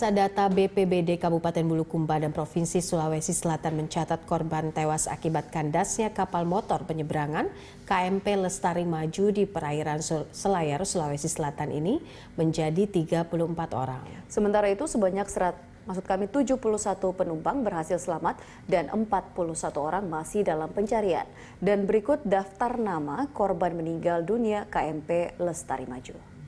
Pemeriksa data BPBD Kabupaten Bulukumba dan Provinsi Sulawesi Selatan mencatat korban tewas akibat kandasnya kapal motor penyeberangan KMP Lestari Maju di perairan Selayar, Sulawesi Selatan ini menjadi 34 orang. Sementara itu sebanyak serat, maksud kami 71 penumpang berhasil selamat dan 41 orang masih dalam pencarian. Dan berikut daftar nama korban meninggal dunia KMP Lestari Maju.